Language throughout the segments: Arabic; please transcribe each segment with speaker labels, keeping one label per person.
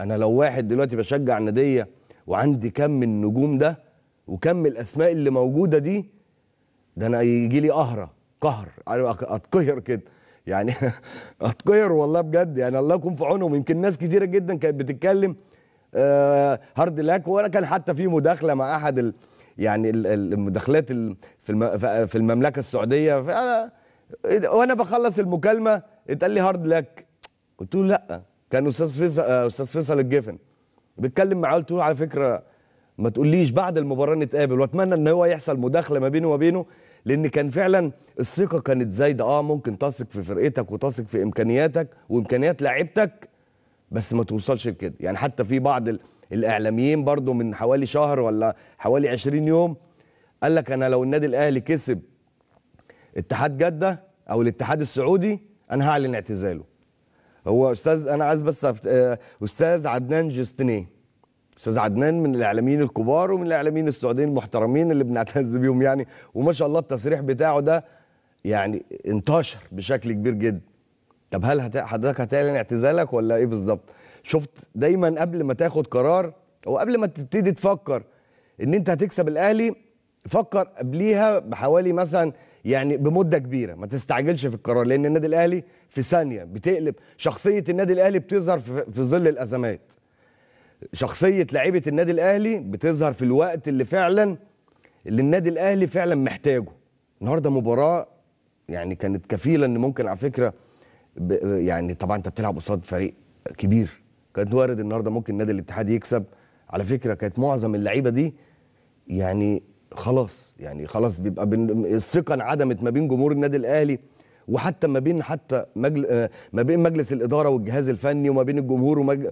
Speaker 1: انا لو واحد دلوقتي بشجع ناديه وعندي كم من النجوم ده وكم الاسماء اللي موجوده دي ده انا يجي لي قهره قهر اتقهر كده يعني اتقهر والله بجد يعني الله يكون في عونهم يمكن ناس كتيره جدا كانت بتتكلم آه هارد لاك ولا كان حتى في مداخله مع احد ال يعني المداخلات في في المملكه السعوديه إيه وانا بخلص المكالمه اتقال لي هارد لاك قلت له لا كان استاذ فيصل آه، استاذ فيصل الجفن بيتكلم معاه قلت له على فكره ما تقوليش بعد المباراه نتقابل واتمنى ان هو يحصل مداخله ما بينه وبينه لان كان فعلا الثقه كانت زايده اه ممكن تثق في فرقتك وتثق في امكانياتك وامكانيات لعيبتك بس ما توصلش لكده يعني حتى في بعض الاعلاميين برضو من حوالي شهر ولا حوالي 20 يوم قال لك انا لو النادي الاهلي كسب اتحاد جده او الاتحاد السعودي انا هعلن اعتزاله هو استاذ انا عايز بس أفت... آه، استاذ عدنان جستني استاذ عدنان من الاعلاميين الكبار ومن الاعلاميين السعوديين المحترمين اللي بنعتز بيهم يعني وما شاء الله التصريح بتاعه ده يعني انتشر بشكل كبير جدا طب هل هت... حضرتك هتعلن اعتزالك ولا ايه بالظبط شفت دايما قبل ما تاخد قرار او قبل ما تبتدي تفكر ان انت هتكسب الاهلي فكر قبليها بحوالي مثلا يعني بمده كبيره ما تستعجلش في القرار لان النادي الاهلي في ثانيه بتقلب شخصيه النادي الاهلي بتظهر في ظل الازمات شخصيه لعيبه النادي الاهلي بتظهر في الوقت اللي فعلا اللي النادي الاهلي فعلا محتاجه النهارده مباراه يعني كانت كفيله ان ممكن على فكره يعني طبعا انت بتلعب قصاد فريق كبير كانت وارد النهارده ممكن نادي الاتحاد يكسب على فكره كانت معظم اللعيبه دي يعني خلاص يعني خلاص بيبقى الثقه انعدمت ما بين جمهور النادي الاهلي وحتى ما بين حتى مجل... آه، ما بين مجلس الاداره والجهاز الفني وما بين الجمهور ومج...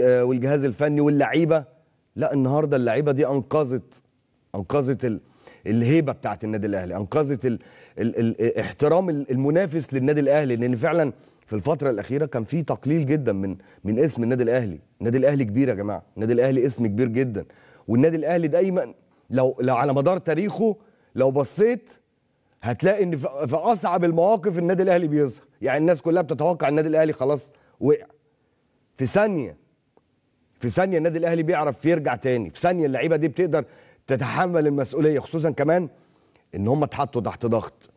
Speaker 1: آه، والجهاز الفني واللعيبه لا النهارده اللعيبه دي انقذت انقذت ال... الهيبه بتاعت النادي الاهلي انقذت ال... ال... ال... احترام المنافس للنادي الاهلي لان فعلا في الفتره الاخيره كان في تقليل جدا من من اسم النادي الاهلي النادي الاهلي كبير يا جماعه النادي الاهلي اسم كبير جدا والنادي الاهلي دايما لو لو على مدار تاريخه لو بصيت هتلاقي ان في اصعب المواقف النادي الاهلي بيظهر يعني الناس كلها بتتوقع النادي الاهلي خلاص وقع في ثانيه في ثانيه النادي الاهلي بيعرف يرجع تاني في ثانيه اللعيبه دي بتقدر تتحمل المسؤوليه خصوصا كمان ان هم اتحطوا تحت ضغط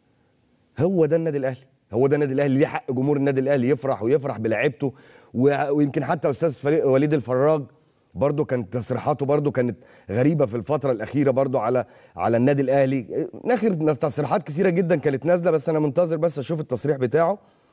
Speaker 1: هو ده النادي الاهلي هو ده النادي الاهلي ليه حق جمهور النادي الاهلي يفرح ويفرح بلاعيبته ويمكن حتى استاذ وليد الفراج برضه كانت تصريحاته برضه كانت غريبه في الفتره الاخيره برضه على على النادي الاهلي آه، ناخر تصريحات كثيره جدا كانت نازله بس انا منتظر بس اشوف التصريح بتاعه